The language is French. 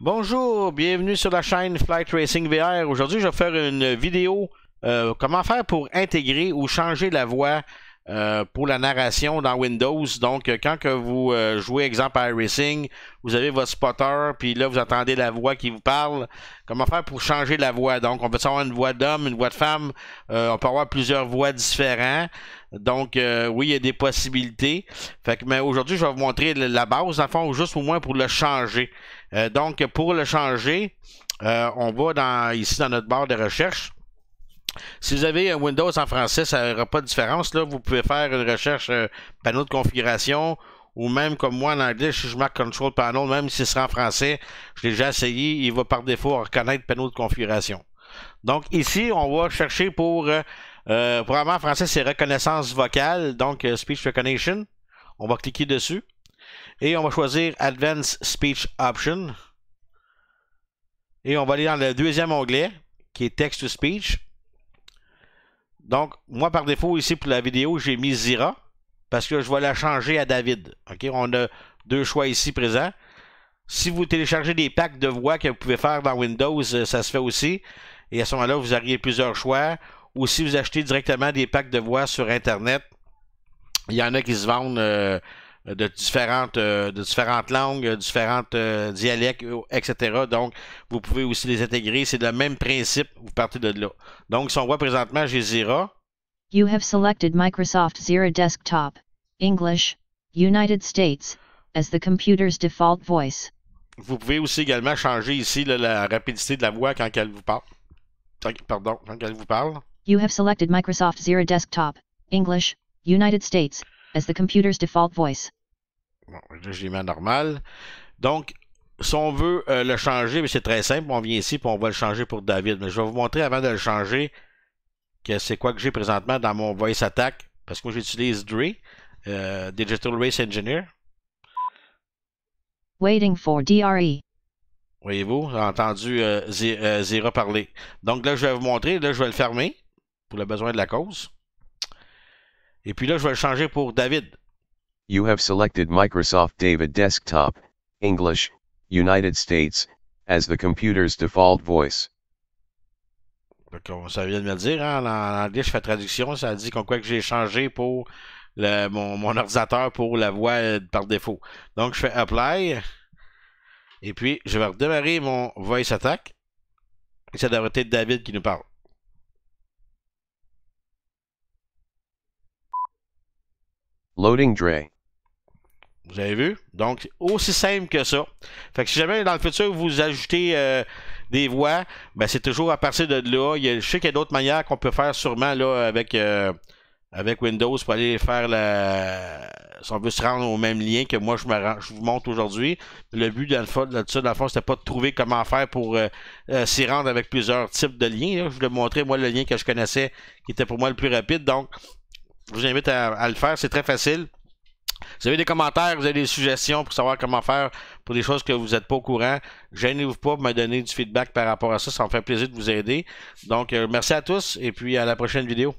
Bonjour, bienvenue sur la chaîne Flight Racing VR. Aujourd'hui, je vais faire une vidéo euh, comment faire pour intégrer ou changer la voix euh, pour la narration dans Windows. Donc, euh, quand que vous euh, jouez, exemple, à Racing vous avez votre spotter, puis là, vous attendez la voix qui vous parle. Comment faire pour changer la voix? Donc, on peut avoir une voix d'homme, une voix de femme. on peut avoir plusieurs voix différentes. Donc, oui, il y a des possibilités. Fait que, mais aujourd'hui, je vais vous montrer la base, à fond, juste au moins pour le changer. donc, pour le changer, on va dans, ici dans notre barre de recherche. Si vous avez un Windows en français, ça n'aura pas de différence. Là. Vous pouvez faire une recherche euh, panneau de configuration ou même comme moi en anglais, si je marque Control Panel, même si ce sera en français, je l'ai déjà essayé, il va par défaut reconnaître panneau de configuration. Donc ici, on va chercher pour, euh, euh en français, c'est reconnaissance vocale, donc euh, Speech Recognition. On va cliquer dessus et on va choisir Advanced Speech Option. Et on va aller dans le deuxième onglet qui est Text to Speech. Donc, moi, par défaut, ici, pour la vidéo, j'ai mis Zira, parce que je vais la changer à David. OK? On a deux choix ici présents. Si vous téléchargez des packs de voix que vous pouvez faire dans Windows, euh, ça se fait aussi. Et à ce moment-là, vous auriez plusieurs choix. Ou si vous achetez directement des packs de voix sur Internet, il y en a qui se vendent... Euh, de différentes, euh, de différentes langues, différentes euh, dialectes, euh, etc. Donc, vous pouvez aussi les intégrer. C'est le même principe. Vous partez de là. Donc, si on voit présentement, j'ai Zira. You have selected Microsoft Zira Desktop, English, United States, as the computer's default voice. Vous pouvez aussi également changer ici la rapidité de la voix quand elle vous parle. Pardon, quand elle vous parle. You have selected Microsoft Zira Desktop, English, United States, as the computer's default voice là, je l'ai mis à normal. Donc, si on veut euh, le changer, c'est très simple. On vient ici et on va le changer pour David. Mais je vais vous montrer avant de le changer que c'est quoi que j'ai présentement dans mon Voice Attack. Parce que moi, j'utilise DRE, euh, Digital Race Engineer. Waiting for DRE. Voyez-vous, j'ai entendu euh, Zira parler. Donc là, je vais vous montrer. Là, je vais le fermer pour le besoin de la cause. Et puis là, je vais le changer pour David. You have selected Microsoft David Desktop, English, United States, as the computer's default voice. Donc, ça vient de me le dire, hein, en anglais, je fais traduction, ça dit qu'on quoi que j'ai changé pour mon, ordinateur pour la voix euh, par défaut. Donc, je fais Apply. Et puis, je vais redémarrer mon Voice Attack. Et ça devrait être David qui nous parle. Loading Dre. Vous avez vu? Donc, aussi simple que ça. Fait que si jamais dans le futur vous ajoutez euh, des voix, ben, c'est toujours à partir de là. Il y je sais qu'il y a d'autres manières qu'on peut faire sûrement là avec, euh, avec Windows pour aller faire la. Si on veut se rendre au même lien que moi je, vous montre aujourd'hui. Le but de ça, dans le fond, c'était pas de trouver comment faire pour euh, s'y rendre avec plusieurs types de liens. Je vous ai montré, moi, le lien que je connaissais, qui était pour moi le plus rapide. Donc, je vous invite à le faire. C'est très facile vous avez des commentaires, vous avez des suggestions pour savoir comment faire pour des choses que vous n'êtes pas au courant, gênez-vous pas pour me donner du feedback par rapport à ça. Ça me fait plaisir de vous aider. Donc, euh, merci à tous et puis à la prochaine vidéo.